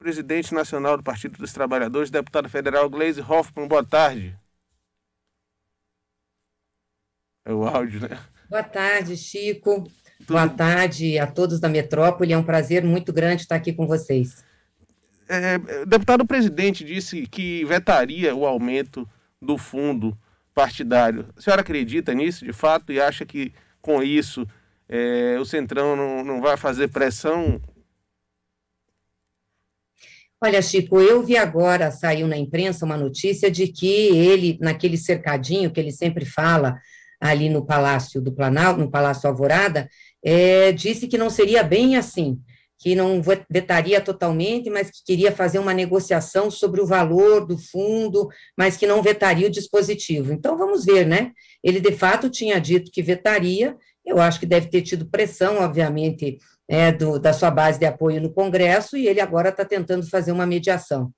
presidente nacional do Partido dos Trabalhadores, deputado federal Gleise Hoffmann. Boa tarde. É o áudio, né? Boa tarde, Chico. Tudo... Boa tarde a todos da metrópole. É um prazer muito grande estar aqui com vocês. É, deputado presidente disse que vetaria o aumento do fundo partidário. A senhora acredita nisso, de fato, e acha que com isso é, o Centrão não, não vai fazer pressão Olha, Chico, eu vi agora, saiu na imprensa uma notícia de que ele, naquele cercadinho que ele sempre fala ali no Palácio do Planalto, no Palácio Alvorada, é, disse que não seria bem assim, que não vetaria totalmente, mas que queria fazer uma negociação sobre o valor do fundo, mas que não vetaria o dispositivo. Então, vamos ver, né? Ele, de fato, tinha dito que vetaria, eu acho que deve ter tido pressão, obviamente, é, do, da sua base de apoio no Congresso e ele agora está tentando fazer uma mediação.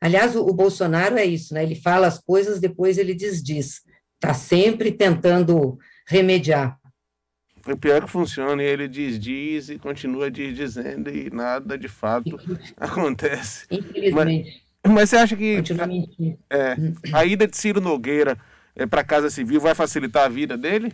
Aliás, o, o, Bolsonaro é isso, né? Ele fala as coisas, depois ele desdiz. Está sempre tentando remediar. O é pior que funciona, ele desdiz e continua dizendo e nada de fato acontece. Infelizmente. Mas, mas, você acha que a, é, a ida de Ciro Nogueira é, para a Casa Civil vai facilitar a vida dele?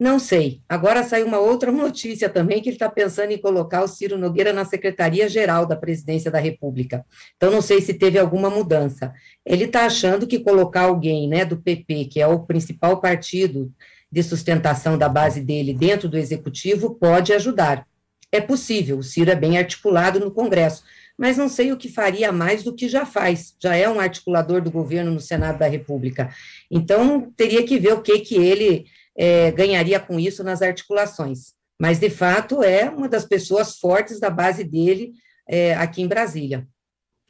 Não sei. Agora saiu uma outra notícia também que ele está pensando em colocar o Ciro Nogueira na Secretaria-Geral da Presidência da República. Então, não sei se teve alguma mudança. Ele está achando que colocar alguém né, do PP, que é o principal partido de sustentação da base dele dentro do Executivo, pode ajudar. É possível, o Ciro é bem articulado no Congresso, mas não sei o que faria mais do que já faz, já é um articulador do governo no Senado da República. Então, teria que ver o que, que ele é, ganharia com isso nas articulações. Mas, de fato, é uma das pessoas fortes da base dele é, aqui em Brasília.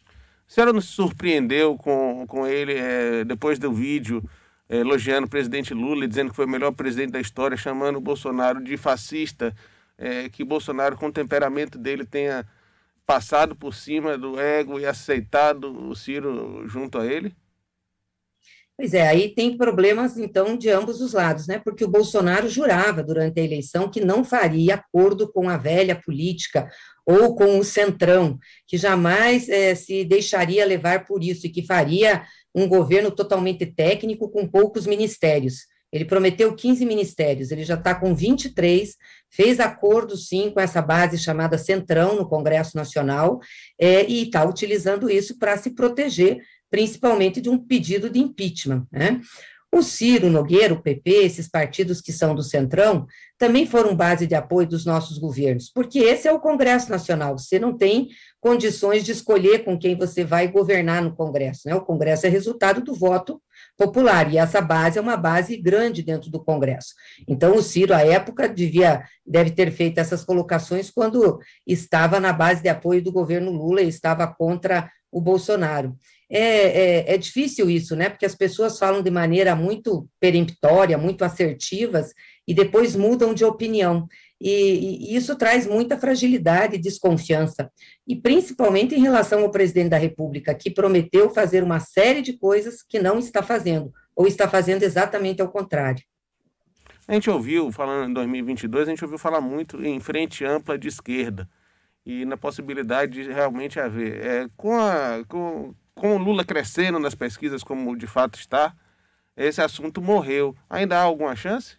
A senhora não se surpreendeu com, com ele é, depois do vídeo é, elogiando o presidente Lula, e dizendo que foi o melhor presidente da história, chamando o Bolsonaro de fascista, é, que Bolsonaro, com o temperamento dele, tenha passado por cima do ego e aceitado o Ciro junto a ele? Pois é, aí tem problemas, então, de ambos os lados, né? Porque o Bolsonaro jurava durante a eleição que não faria acordo com a velha política ou com o centrão, que jamais é, se deixaria levar por isso e que faria um governo totalmente técnico com poucos ministérios. Ele prometeu 15 ministérios, ele já está com 23, fez acordo, sim, com essa base chamada Centrão no Congresso Nacional é, e está utilizando isso para se proteger principalmente de um pedido de impeachment. Né? O Ciro, o Nogueira, o PP, esses partidos que são do Centrão, também foram base de apoio dos nossos governos, porque esse é o Congresso Nacional, você não tem condições de escolher com quem você vai governar no Congresso, né? O Congresso é resultado do voto popular, e essa base é uma base grande dentro do Congresso. Então, o Ciro, à época, devia, deve ter feito essas colocações quando estava na base de apoio do governo Lula e estava contra o Bolsonaro. É, é, é, difícil isso, né? Porque as pessoas falam de maneira muito peremptória, muito assertivas, e depois mudam de opinião. E, e, isso traz muita fragilidade e desconfiança, e principalmente em relação ao presidente da República, que prometeu fazer uma série de coisas que não está fazendo, ou está fazendo exatamente ao contrário. A gente ouviu, falando em 2022, a gente ouviu falar muito em frente ampla de esquerda e na possibilidade de realmente haver. É, com, a, com, com o Lula crescendo nas pesquisas, como de fato está, esse assunto morreu. Ainda há alguma chance?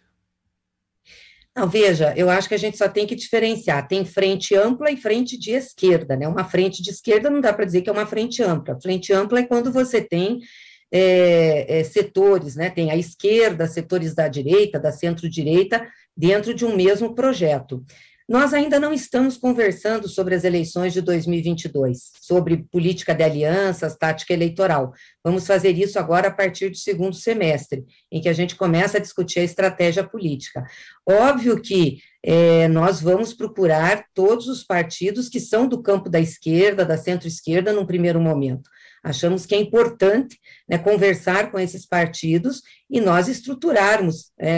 Não, veja, eu acho que a gente só tem que diferenciar. Tem frente ampla e frente de esquerda, né? Uma frente de esquerda não dá para dizer que é uma frente ampla. Frente ampla é quando você tem é, é, setores, né? Tem a esquerda, setores da direita, da centro-direita, dentro de um mesmo projeto. Nós ainda não estamos conversando sobre as eleições de 2022, sobre política de alianças, tática eleitoral. Vamos fazer isso agora a partir do segundo semestre, em que a gente começa a discutir a estratégia política. Óbvio que é, nós vamos procurar todos os partidos que são do campo da esquerda, da centro-esquerda, num primeiro momento. Achamos que é importante né, conversar com esses partidos e nós estruturarmos é,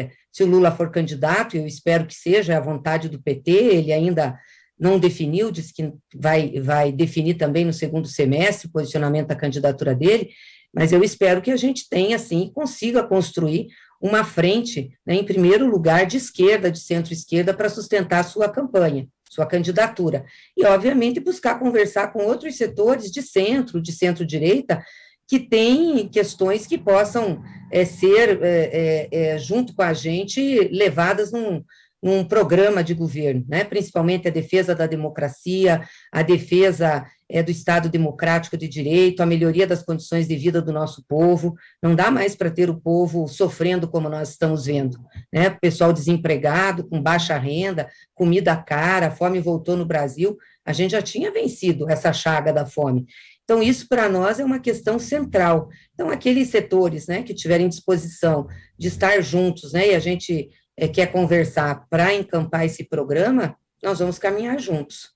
é, se o Lula for candidato, eu espero que seja é a vontade do PT, ele ainda não definiu, disse que vai, vai definir também no segundo semestre o posicionamento da candidatura dele, mas eu espero que a gente tenha, assim, consiga construir uma frente, né, em primeiro lugar, de esquerda, de centro-esquerda, para sustentar a sua campanha, sua candidatura. E, obviamente, buscar conversar com outros setores de centro, de centro-direita, que tem questões que possam é, ser, é, junto com a gente, levadas num, num programa de governo, né? principalmente a defesa da democracia, a defesa é, do Estado democrático de direito, a melhoria das condições de vida do nosso povo. Não dá mais para ter o povo sofrendo como nós estamos vendo. Né? pessoal desempregado, com baixa renda, comida cara, fome voltou no Brasil. A gente já tinha vencido essa chaga da fome. Então, isso para nós é uma questão central. Então, aqueles setores né, que tiverem disposição de estar juntos, né, e a gente é, quer conversar para encampar esse programa, nós vamos caminhar juntos.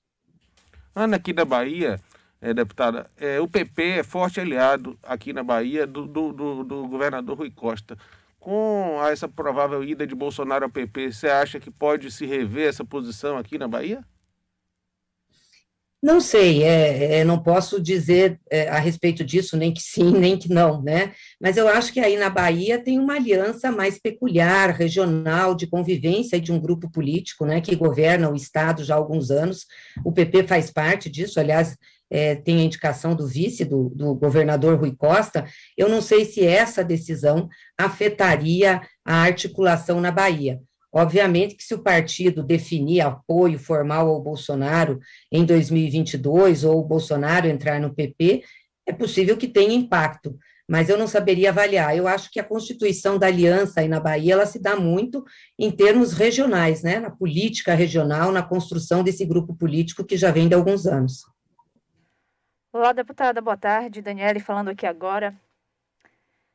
Ana, aqui da Bahia, é, deputada, é, o PP é forte aliado aqui na Bahia do, do, do, do governador Rui Costa. Com essa provável ida de Bolsonaro ao PP, você acha que pode se rever essa posição aqui na Bahia? Não sei, é, é, não posso dizer é, a respeito disso, nem que sim, nem que não, né? Mas eu acho que aí na Bahia tem uma aliança mais peculiar, regional, de convivência de um grupo político, né, que governa o Estado já há alguns anos. O PP faz parte disso, aliás, é, tem a indicação do vice do, do, governador Rui Costa, eu não sei se essa decisão afetaria a articulação na Bahia. Obviamente que se o partido definir apoio formal ao Bolsonaro em 2022 ou o Bolsonaro entrar no PP, é possível que tenha impacto, mas eu não saberia avaliar. Eu acho que a constituição da aliança aí na Bahia ela se dá muito em termos regionais, né? na política regional, na construção desse grupo político que já vem de alguns anos. Olá, deputada, boa tarde. Daniele falando aqui agora.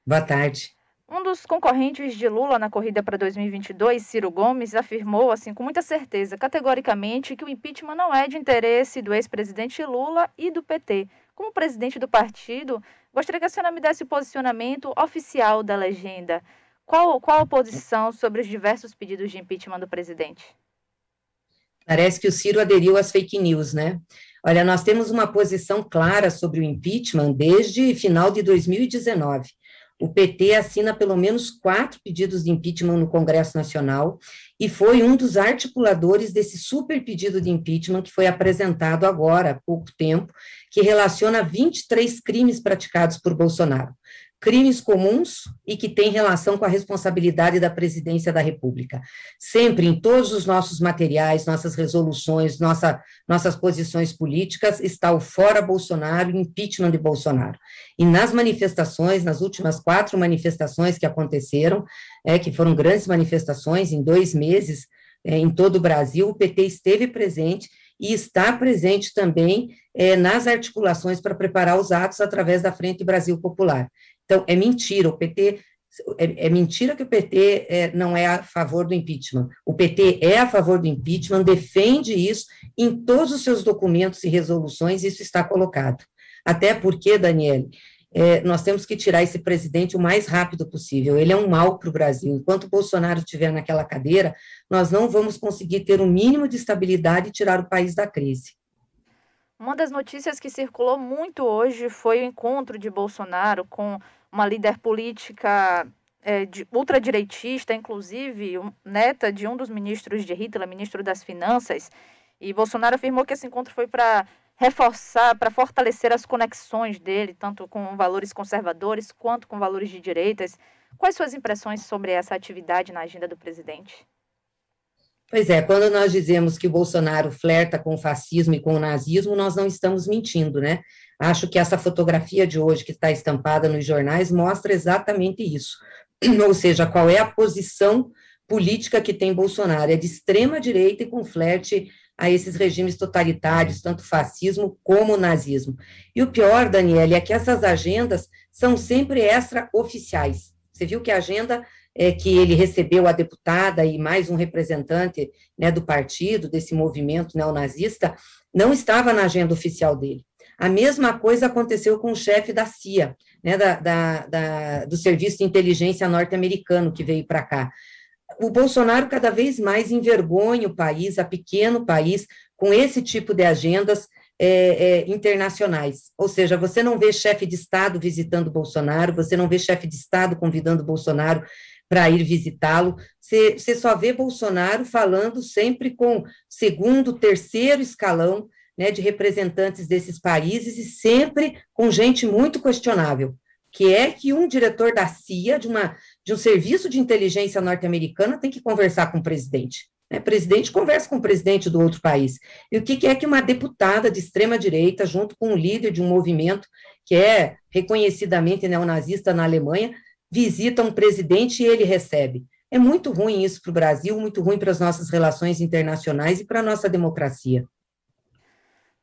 Boa tarde. Um dos concorrentes de Lula na corrida para 2022, Ciro Gomes, afirmou, assim com muita certeza, categoricamente, que o impeachment não é de interesse do ex-presidente Lula e do PT. Como presidente do partido, gostaria que a senhora me desse o posicionamento oficial da legenda. Qual, qual a posição sobre os diversos pedidos de impeachment do presidente? Parece que o Ciro aderiu às fake news, né? Olha, nós temos uma posição clara sobre o impeachment desde final de 2019. O PT assina pelo menos quatro pedidos de impeachment no Congresso Nacional e foi um dos articuladores desse super pedido de impeachment que foi apresentado agora, há pouco tempo, que relaciona 23 crimes praticados por Bolsonaro crimes comuns e que têm relação com a responsabilidade da presidência da República. Sempre em todos os nossos materiais, nossas resoluções, nossa, nossas posições políticas, está o fora Bolsonaro, impeachment de Bolsonaro. E nas manifestações, nas últimas quatro manifestações que aconteceram, é, que foram grandes manifestações em dois meses é, em todo o Brasil, o PT esteve presente e está presente também é, nas articulações para preparar os atos através da Frente Brasil Popular. Então, é mentira, o PT. É, é mentira que o PT é, não é a favor do impeachment. O PT é a favor do impeachment, defende isso em todos os seus documentos e resoluções, isso está colocado. Até porque, Daniele, é, nós temos que tirar esse presidente o mais rápido possível. Ele é um mal para o Brasil. Enquanto o Bolsonaro estiver naquela cadeira, nós não vamos conseguir ter o um mínimo de estabilidade e tirar o país da crise. Uma das notícias que circulou muito hoje foi o encontro de Bolsonaro com uma líder política é, de, ultradireitista, inclusive um, neta de um dos ministros de Hitler, ministro das Finanças. E Bolsonaro afirmou que esse encontro foi para reforçar, para fortalecer as conexões dele, tanto com valores conservadores quanto com valores de direitas. Quais suas impressões sobre essa atividade na agenda do presidente? Pois é, quando nós dizemos que o Bolsonaro flerta com o fascismo e com o nazismo, nós não estamos mentindo, né? Acho que essa fotografia de hoje que está estampada nos jornais mostra exatamente isso. Ou seja, qual é a posição política que tem Bolsonaro? É de extrema direita e com flerte a esses regimes totalitários, tanto fascismo como nazismo. E o pior, Daniele, é que essas agendas são sempre extraoficiais. Você viu que a agenda é, que ele recebeu a deputada e mais um representante né, do partido, desse movimento neonazista, não estava na agenda oficial dele. A mesma coisa aconteceu com o chefe da CIA, né, da, da, da, do Serviço de Inteligência norte-americano que veio para cá. O Bolsonaro cada vez mais envergonha o país, a pequeno país, com esse tipo de agendas é, é, internacionais. Ou seja, você não vê chefe de Estado visitando Bolsonaro, você não vê chefe de Estado convidando Bolsonaro para ir visitá-lo. Você só vê Bolsonaro falando sempre com segundo, terceiro escalão né, de representantes desses países e sempre com gente muito questionável, que é que um diretor da CIA, de, uma, de um serviço de inteligência norte-americana, tem que conversar com o presidente. Né? Presidente conversa com o presidente do outro país. E o que, que é que uma deputada de extrema-direita, junto com um líder de um movimento que é reconhecidamente neonazista na Alemanha, visita um presidente e ele recebe. É muito ruim isso para o Brasil, muito ruim para as nossas relações internacionais e para a nossa democracia.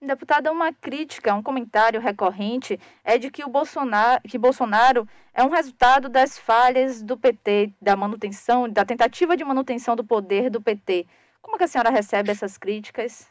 Deputada, uma crítica, um comentário recorrente é de que o Bolsonaro, que Bolsonaro é um resultado das falhas do PT, da manutenção, da tentativa de manutenção do poder do PT. Como que a senhora recebe essas críticas?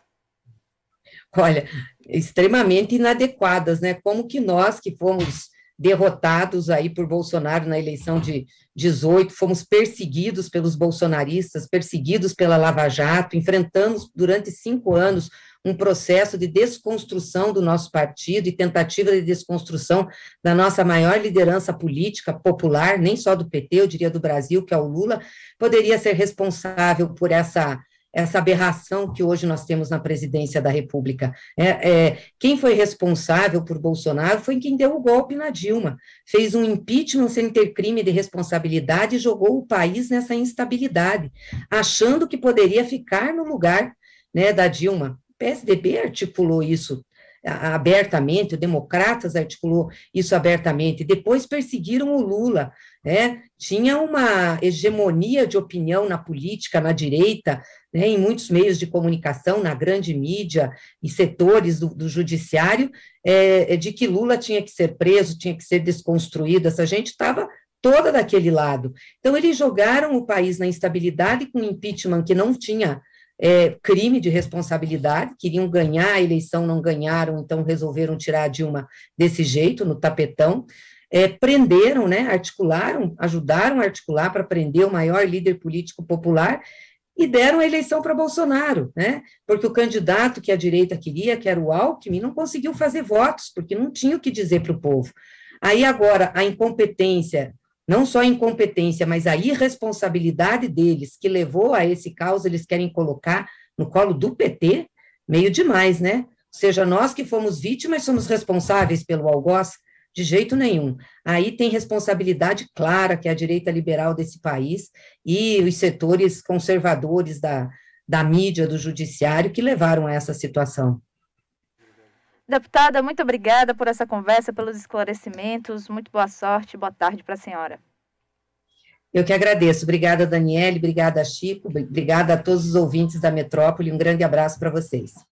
Olha, extremamente inadequadas, né? Como que nós que fomos derrotados aí por Bolsonaro na eleição de 18, fomos perseguidos pelos bolsonaristas, perseguidos pela Lava Jato, enfrentamos durante cinco anos um processo de desconstrução do nosso partido e tentativa de desconstrução da nossa maior liderança política popular, nem só do PT, eu diria do Brasil, que é o Lula, poderia ser responsável por essa essa aberração que hoje nós temos na presidência da República. É, é, quem foi responsável por Bolsonaro foi quem deu o golpe na Dilma, fez um impeachment sem ter crime de responsabilidade e jogou o país nessa instabilidade, achando que poderia ficar no lugar né, da Dilma. O PSDB articulou isso abertamente, o Democratas articulou isso abertamente, depois perseguiram o Lula, né? tinha uma hegemonia de opinião na política, na direita, né? em muitos meios de comunicação, na grande mídia e setores do, do judiciário, é, é, de que Lula tinha que ser preso, tinha que ser desconstruído, essa gente estava toda daquele lado. Então, eles jogaram o país na instabilidade com impeachment que não tinha é, crime de responsabilidade, queriam ganhar a eleição, não ganharam, então resolveram tirar a Dilma desse jeito, no tapetão é, prenderam, né, articularam, ajudaram a articular para prender o maior líder político popular e deram a eleição para Bolsonaro, né? Porque o candidato que a direita queria, que era o Alckmin, não conseguiu fazer votos, porque não tinha o que dizer para o povo. Aí agora a incompetência, não só a incompetência, mas a irresponsabilidade deles que levou a esse caos, eles querem colocar no colo do PT, meio demais, né? Ou seja, nós que fomos vítimas somos responsáveis pelo algoz de jeito nenhum. Aí tem responsabilidade clara que é a direita liberal desse país e os setores conservadores da, da mídia, do judiciário, que levaram a essa situação. Deputada, muito obrigada por essa conversa, pelos esclarecimentos. Muito boa sorte, boa tarde para a senhora. Eu que agradeço. Obrigada, Daniele. Obrigada, Chico. Obrigada a todos os ouvintes da Metrópole. Um grande abraço para vocês.